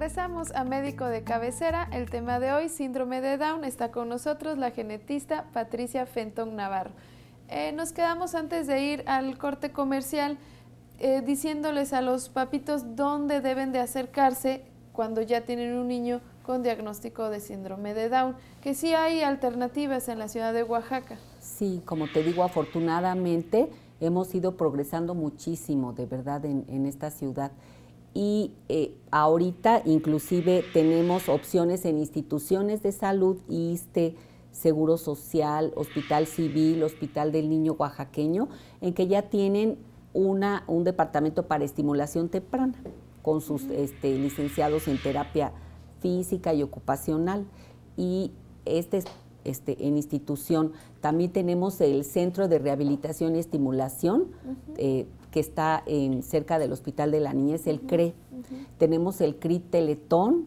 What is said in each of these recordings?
regresamos a Médico de Cabecera, el tema de hoy, síndrome de Down, está con nosotros la genetista Patricia Fenton Navarro. Eh, nos quedamos antes de ir al corte comercial eh, diciéndoles a los papitos dónde deben de acercarse cuando ya tienen un niño con diagnóstico de síndrome de Down, que sí hay alternativas en la ciudad de Oaxaca. Sí, como te digo, afortunadamente hemos ido progresando muchísimo, de verdad, en esta ciudad y eh, ahorita inclusive tenemos opciones en instituciones de salud, ISTE, Seguro Social, Hospital Civil, Hospital del Niño Oaxaqueño, en que ya tienen una, un departamento para estimulación temprana con sus este, licenciados en terapia física y ocupacional. Y este, este, en institución también tenemos el Centro de Rehabilitación y Estimulación, que está cerca del Hospital de la Niñez, el CRE. Tenemos el CRI Teletón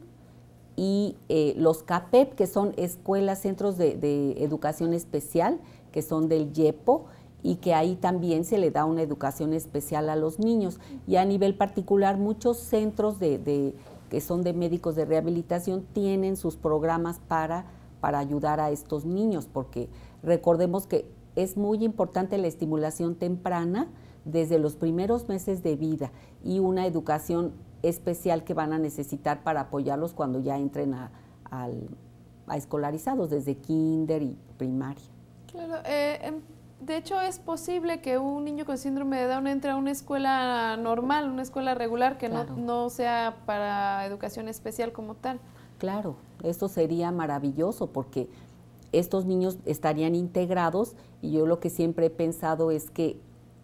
y eh, los CAPEP, que son escuelas, centros de, educación especial, que son del YEPO y que ahí también se le da una educación especial a los niños. Y a nivel particular, muchos centros que son de médicos de rehabilitación tienen sus programas para ayudar a estos niños, porque recordemos que es muy importante la estimulación temprana desde los primeros meses de vida y una educación especial que van a necesitar para apoyarlos cuando ya entren a, escolarizados, desde kinder y primaria. Claro, eh, em, de hecho es posible que un niño con síndrome de Down entre a una escuela normal, una escuela regular que no, no sea para educación especial como tal. Claro, esto sería maravilloso porque estos niños estarían integrados y yo lo que siempre he pensado es que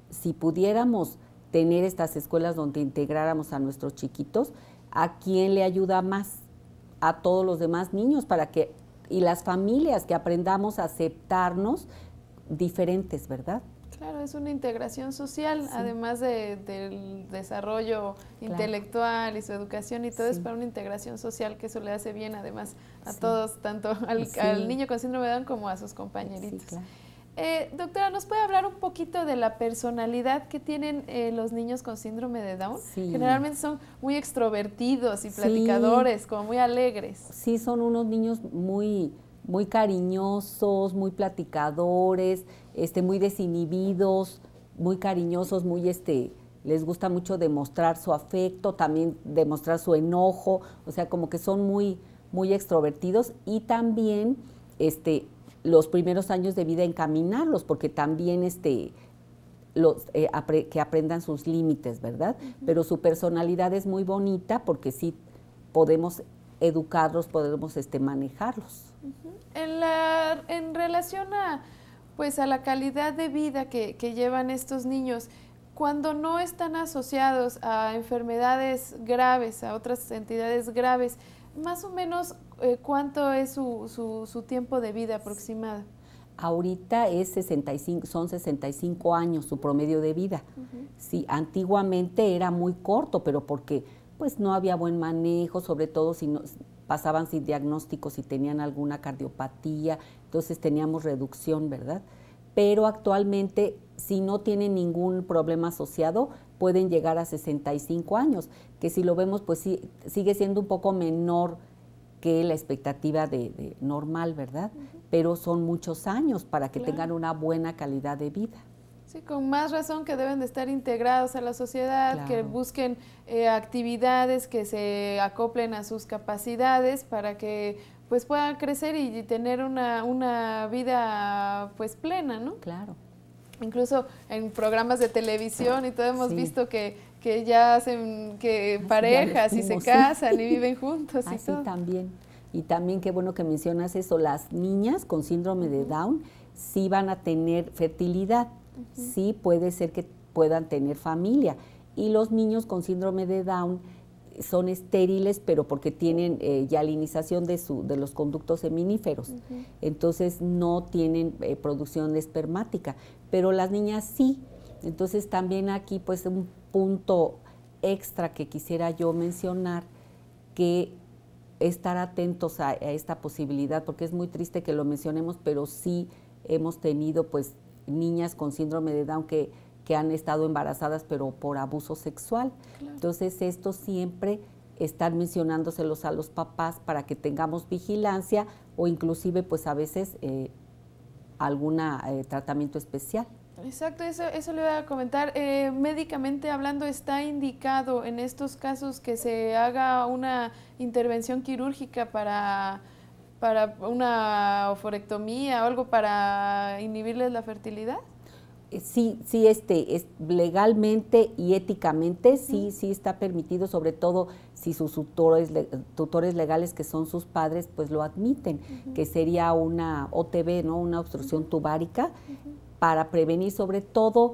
si pudiéramos tener estas escuelas donde integráramos a nuestros chiquitos, ¿a quién le ayuda más? A todos los demás niños para que y las familias que aprendamos a aceptarnos diferentes, ¿verdad? Claro, es una integración social, además del desarrollo intelectual y su educación y todo es para una integración social que eso le hace bien además a todos, tanto al, niño con síndrome de Down como a sus compañeritos. Eh, doctora, ¿nos puede hablar un poquito de la personalidad que tienen eh, los niños con síndrome de Down? Generalmente son muy extrovertidos y platicadores, como muy alegres. Sí, son unos niños muy, muy cariñosos, muy platicadores, este, muy desinhibidos, muy cariñosos, muy este, les gusta mucho demostrar su afecto, también demostrar su enojo, o sea, como que son muy, muy extrovertidos y también este, los primeros años de vida encaminarlos, porque también este, los, eh, que aprendan sus límites, ¿verdad? Pero su personalidad es muy bonita porque sí podemos educarlos, podemos este, manejarlos. en, la, en relación a, pues, a la calidad de vida que, que llevan estos niños, cuando no están asociados a enfermedades graves, a otras entidades graves, más o menos eh, ¿cuánto es su, su, tiempo de vida aproximado? Ahorita es 65, son 65 años su promedio de vida. Sí, antiguamente era muy corto, pero porque pues no había buen manejo, sobre todo si no, pasaban sin diagnóstico, si tenían alguna cardiopatía, entonces teníamos reducción, ¿verdad? Pero actualmente, si no tienen ningún problema asociado, pueden llegar a 65 años, que si lo vemos, pues sí, sigue siendo un poco menor que la expectativa de, normal, ¿verdad? Pero son muchos años para que tengan una buena calidad de vida. Sí, con más razón que deben de estar integrados a la sociedad, que busquen eh, actividades que se acoplen a sus capacidades para que pues puedan crecer y tener una, una vida pues plena, ¿no? Claro incluso en programas de televisión y todo hemos visto que, ya hacen que parejas y se casan y viven juntos. Así también. Y también qué bueno que mencionas eso, las niñas con síndrome de Down sí van a tener fertilidad, sí puede ser que puedan tener familia. Y los niños con síndrome de Down son estériles, pero porque tienen yalinización eh, ya de, su, de los conductos seminíferos. Entonces no tienen eh, producción espermática pero las niñas sí. Entonces también aquí pues un punto extra que quisiera yo mencionar, que estar atentos a, esta posibilidad, porque es muy triste que lo mencionemos, pero sí hemos tenido pues niñas con síndrome de Down que, han estado embarazadas pero por abuso sexual. Entonces esto siempre estar mencionándoselos a los papás para que tengamos vigilancia o inclusive pues a veces eh, algún eh, tratamiento especial. Exacto, eso, eso le voy a comentar. Eh, médicamente hablando, ¿está indicado en estos casos que se haga una intervención quirúrgica para una oforectomía o algo para inhibirles la fertilidad? sí, sí, este, es legalmente y éticamente sí, sí, está permitido, sobre todo si sus tutores, tutores legales que son sus padres, pues lo admiten, que sería una OTB, ¿no? Una obstrucción tubárica, para prevenir sobre todo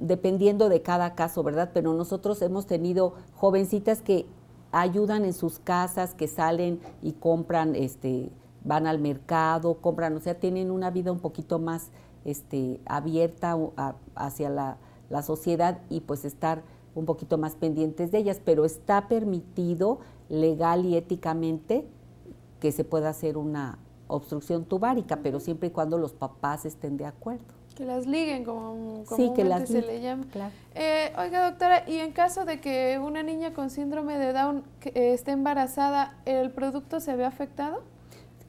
dependiendo de cada caso, ¿verdad? Pero nosotros hemos tenido jovencitas que ayudan en sus casas, que salen y compran, este, van al mercado, compran, o sea, tienen una vida un poquito más este, abierta hacia la, sociedad y pues estar un poquito más pendientes de ellas, pero está permitido legal y éticamente que se pueda hacer una obstrucción tubárica, pero siempre y cuando los papás estén de acuerdo. Que las liguen, como, sí, que se le llama. Eh, oiga, doctora, y en caso de que una niña con síndrome de Down eh, esté embarazada, ¿el producto se ve afectado?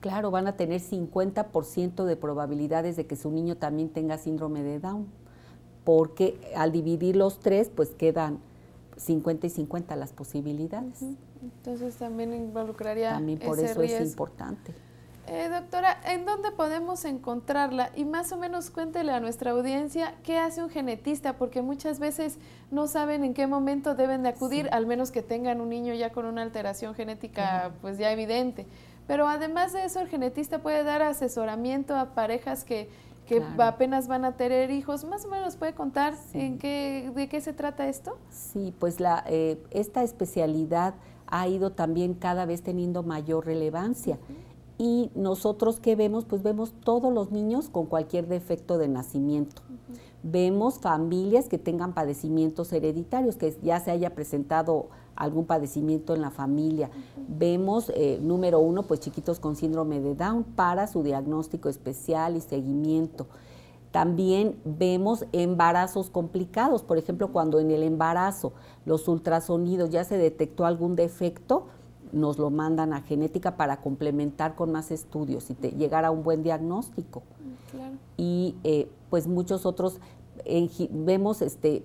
claro, van a tener 50% de probabilidades de que su niño también tenga síndrome de Down, porque al dividir los tres, pues quedan 50 y 50 las posibilidades. Entonces también involucraría. También por eso es importante. Eh, doctora, ¿en dónde podemos encontrarla? Y más o menos cuéntele a nuestra audiencia qué hace un genetista, porque muchas veces no saben en qué momento deben de acudir, al menos que tengan un niño ya con una alteración genética pues ya evidente. Pero además de eso, el genetista puede dar asesoramiento a parejas que, que apenas van a tener hijos. Más o menos puede contar en qué, de qué se trata esto. Sí, pues la, eh, esta especialidad ha ido también cada vez teniendo mayor relevancia. Y nosotros qué vemos, pues vemos todos los niños con cualquier defecto de nacimiento vemos familias que tengan padecimientos hereditarios, que ya se haya presentado algún padecimiento en la familia. Vemos, eh, número uno, pues chiquitos con síndrome de Down para su diagnóstico especial y seguimiento. También vemos embarazos complicados, por ejemplo, cuando en el embarazo los ultrasonidos ya se detectó algún defecto, nos lo mandan a genética para complementar con más estudios y llegar a un buen diagnóstico. Y eh, pues muchos otros, vemos este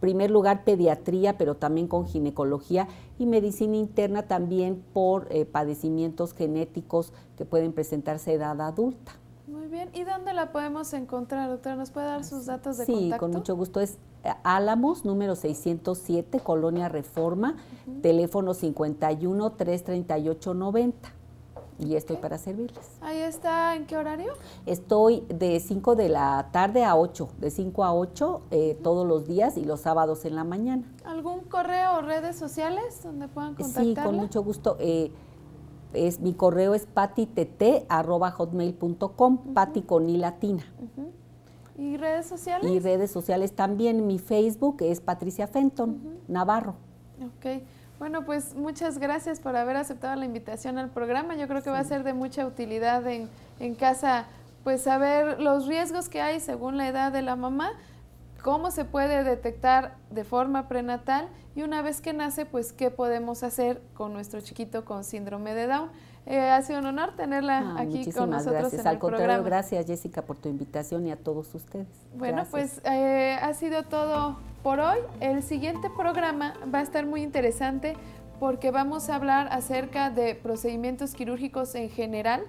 primer lugar pediatría, pero también con ginecología y medicina interna también por eh, padecimientos genéticos que pueden presentarse a edad adulta. Muy bien, ¿y dónde la podemos encontrar, doctora? ¿Nos puede dar sus datos de sí, contacto? Sí, con mucho gusto. Es eh, Álamos, número 607, Colonia Reforma, teléfono 51 338 90 y estoy para servirles. Ahí está, ¿en qué horario? Estoy de 5 de la tarde a 8, de 5 a 8 eh, todos los días y los sábados en la mañana. ¿Algún correo o redes sociales donde puedan contactarla? Sí, con mucho gusto. Eh, es, mi correo es patitt.hotmail.com, punto con i latina. ¿Y redes sociales? Y redes sociales también. Mi Facebook es Patricia Fenton, Navarro. Ok. Bueno, pues muchas gracias por haber aceptado la invitación al programa. Yo creo que va a ser de mucha utilidad en, en casa, pues saber los riesgos que hay según la edad de la mamá, cómo se puede detectar de forma prenatal y una vez que nace, pues qué podemos hacer con nuestro chiquito con síndrome de Down. Eh, ha sido un honor tenerla ah, aquí con nosotros. En Al el gracias Jessica por tu invitación y a todos ustedes. Bueno, pues eh, ha sido todo por hoy. El siguiente programa va a estar muy interesante porque vamos a hablar acerca de procedimientos quirúrgicos en general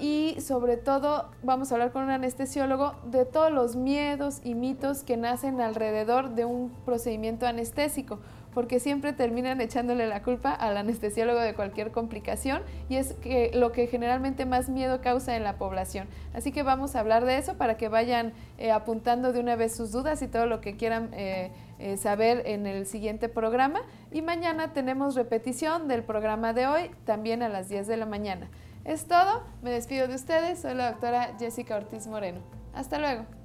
y sobre todo vamos a hablar con un anestesiólogo de todos los miedos y mitos que nacen alrededor de un procedimiento anestésico porque siempre terminan echándole la culpa al anestesiólogo de cualquier complicación y es que lo que generalmente más miedo causa en la población. Así que vamos a hablar de eso para que vayan eh, apuntando de una vez sus dudas y todo lo que quieran eh, eh, saber en el siguiente programa. Y mañana tenemos repetición del programa de hoy, también a las 10 de la mañana. Es todo, me despido de ustedes, soy la doctora Jessica Ortiz Moreno. Hasta luego.